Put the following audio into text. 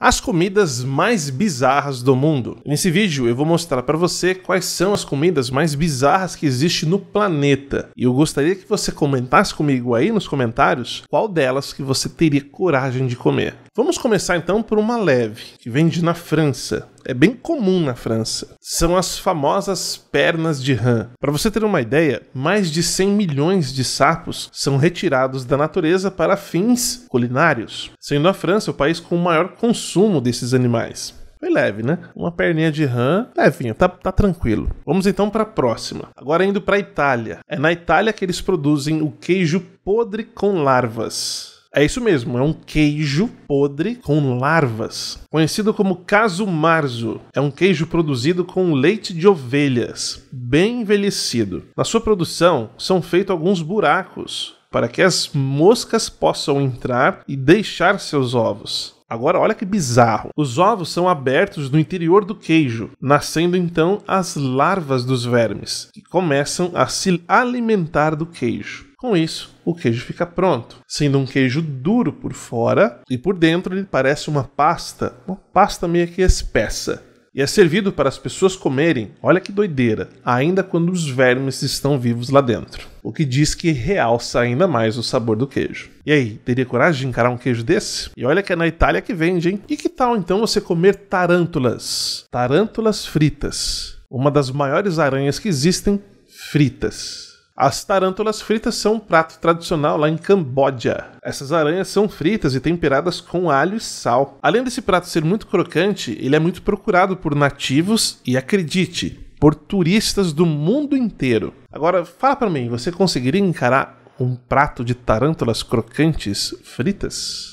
as comidas mais bizarras do mundo. Nesse vídeo eu vou mostrar para você quais são as comidas mais bizarras que existem no planeta. E eu gostaria que você comentasse comigo aí nos comentários qual delas que você teria coragem de comer. Vamos começar então por uma leve, que vende na França. É bem comum na França. São as famosas pernas de rã. Para você ter uma ideia, mais de 100 milhões de sapos são retirados da natureza para fins culinários, sendo a França o país com o maior consumo desses animais. Foi leve, né? Uma perninha de rã, levinha, tá, tá tranquilo. Vamos então para a próxima. Agora indo para a Itália. É na Itália que eles produzem o queijo podre com larvas. É isso mesmo, é um queijo podre com larvas, conhecido como marzo, É um queijo produzido com leite de ovelhas, bem envelhecido. Na sua produção são feitos alguns buracos para que as moscas possam entrar e deixar seus ovos. Agora, olha que bizarro. Os ovos são abertos no interior do queijo, nascendo então as larvas dos vermes, que começam a se alimentar do queijo. Com isso, o queijo fica pronto, sendo um queijo duro por fora e por dentro ele parece uma pasta, uma pasta meio que espessa. E é servido para as pessoas comerem, olha que doideira, ainda quando os vermes estão vivos lá dentro. O que diz que realça ainda mais o sabor do queijo. E aí, teria coragem de encarar um queijo desse? E olha que é na Itália que vende, hein? E que tal então você comer tarântulas? Tarântulas fritas. Uma das maiores aranhas que existem, fritas. As tarântulas fritas são um prato tradicional lá em Camboja. Essas aranhas são fritas e temperadas com alho e sal. Além desse prato ser muito crocante, ele é muito procurado por nativos e, acredite, por turistas do mundo inteiro. Agora, fala para mim, você conseguiria encarar um prato de tarântulas crocantes fritas?